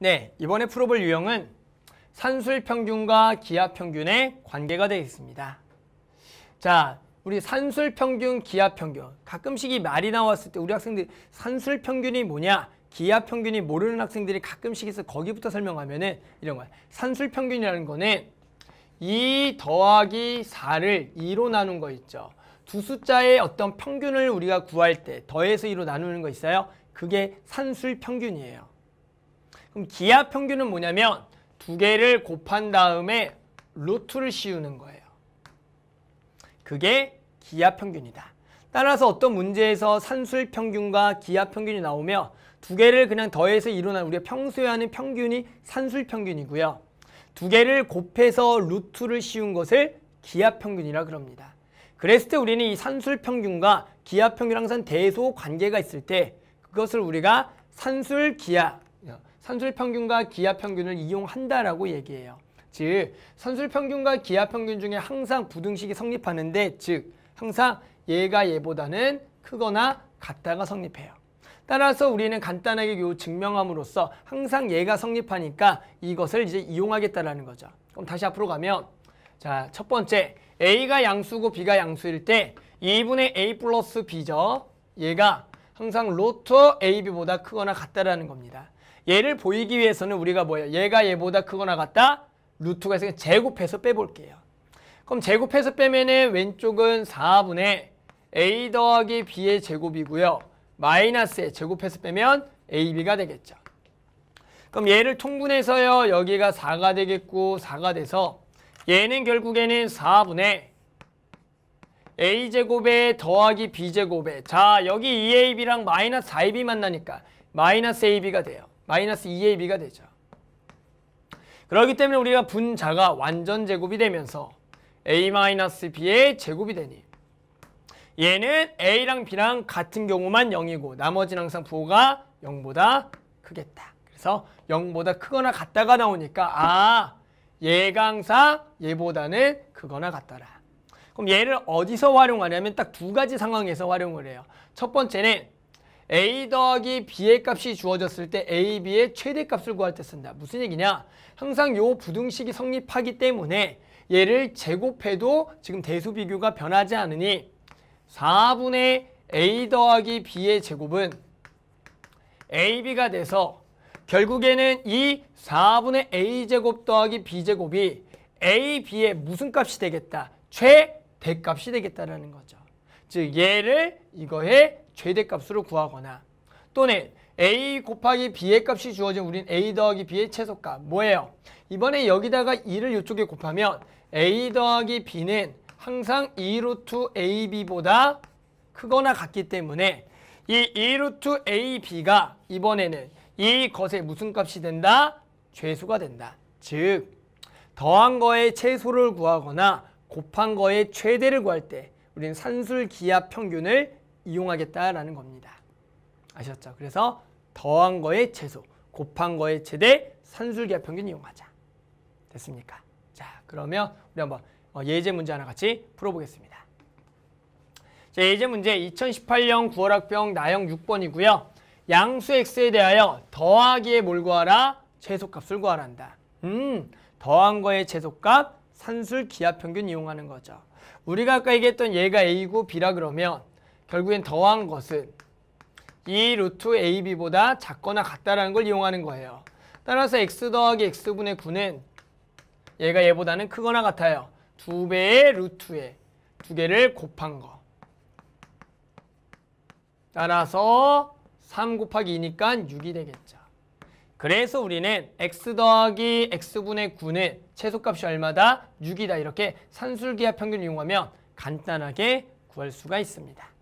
네, 이번에 풀어볼 유형은 산술평균과 기압평균의 관계가 되어있습니다 자, 우리 산술평균, 기압평균 가끔씩 이 말이 나왔을 때 우리 학생들이 산술평균이 뭐냐, 기압평균이 모르는 학생들이 가끔씩 있어 거기부터 설명하면 은 이런 거야. 산술평균이라는 거는 2 더하기 4를 2로 나눈 거 있죠. 두 숫자의 어떤 평균을 우리가 구할 때 더해서 2로 나누는 거 있어요. 그게 산술평균이에요. 그럼 기하 평균은 뭐냐면 두 개를 곱한 다음에 루트를 씌우는 거예요. 그게 기하 평균이다. 따라서 어떤 문제에서 산술 평균과 기하 평균이 나오며 두 개를 그냥 더해서 일어는 우리가 평소에 하는 평균이 산술 평균이고요. 두 개를 곱해서 루트를 씌운 것을 기하 평균이라 그럽니다. 그랬을 때 우리는 이 산술 평균과 기하 평균 항상 대소 관계가 있을 때 그것을 우리가 산술 기하 선술 평균과 기하 평균을 이용한다라고 얘기해요. 즉 선술 평균과 기하 평균 중에 항상 부등식이 성립하는데 즉 항상 얘가 얘보다는 크거나 같다가 성립해요. 따라서 우리는 간단하게 요 증명함으로써 항상 얘가 성립하니까 이것을 이제 이용하겠다라는 거죠. 그럼 다시 앞으로 가면 자첫 번째 A가 양수고 B가 양수일 때 2분의 A 플러스 B죠. 얘가 항상 로트 AB보다 크거나 같다라는 겁니다. 얘를 보이기 위해서는 우리가 뭐예요? 얘가 얘보다 크거나 같다? 루트가 있으니까 제곱해서 빼볼게요. 그럼 제곱해서 빼면은 왼쪽은 4분의 a 더하기 b의 제곱이고요. 마이너스에 제곱해서 빼면 ab가 되겠죠. 그럼 얘를 통분해서요. 여기가 4가 되겠고 4가 돼서 얘는 결국에는 4분의 a제곱에 더하기 b제곱에 자 여기 2ab랑 마이너스 4ab 만나니까 마이너스 ab가 돼요. 마이너스 2ab가 되죠. 그렇기 때문에 우리가 분자가 완전 제곱이 되면서 a-b의 제곱이 되니 얘는 a랑 b랑 같은 경우만 0이고 나머지는 항상 부호가 0보다 크겠다. 그래서 0보다 크거나 같다가 나오니까 아 얘가 항상 얘보다는 크거나 같더라. 그럼 얘를 어디서 활용하냐면 딱 두 가지 상황에서 활용을 해요. 첫 번째는 A 더하기 B의 값이 주어졌을 때 A, B의 최대값을 구할 때 쓴다. 무슨 얘기냐? 항상 요 부등식이 성립하기 때문에 얘를 제곱해도 지금 대수 비교가 변하지 않으니 4분의 A 더하기 B의 제곱은 AB가 돼서 결국에는 이 4분의 A제곱 더하기 B제곱이 AB의 무슨 값이 되겠다? 최대값이 되겠다라는 거죠. 즉 얘를 이거의 최대값으로 구하거나 또는 a 곱하기 b의 값이 주어진 우린 a 더하기 b의 최소값 뭐예요? 이번에 여기다가 2를 이쪽에 곱하면 a 더하기 b는 항상 2루트 e ab보다 크거나 같기 때문에 이 2루트 e ab가 이번에는 이 것의 무슨 값이 된다? 최소가 된다. 즉 더한 거의 최소를 구하거나 곱한 거의 최대를 구할 때우린 산술 기하 평균을 이용하겠다라는 겁니다. 아셨죠? 그래서 더한 거에 최소, 곱한 거에 최대, 산술기하 평균 이용하자. 됐습니까? 자, 그러면 우리 한번 어, 예제 문제 하나 같이 풀어보겠습니다. 자, 예제 문제 2018년 9월 학병 나형 6번이고요. 양수 x에 대하여 더하기에 뭘 구하라? 최소값을 구하란다. 음, 더한 거에 최소값, 산술 기하평균 이용하는 거죠. 우리가 아까 얘기했던 얘가 A고 B라 그러면 결국엔 더한 것은 이 루트 ab보다 작거나 같다라는 걸 이용하는 거예요. 따라서 x 더하기 x분의 9는 얘가 얘보다는 크거나 같아요. 두 배의 루트에 두 개를 곱한 거. 따라서 3 곱하기 2니까 6이 되겠죠. 그래서 우리는 x 더하기 x분의 9는 최소값이 얼마다? 6이다. 이렇게 산술기하 평균을 이용하면 간단하게 구할 수가 있습니다.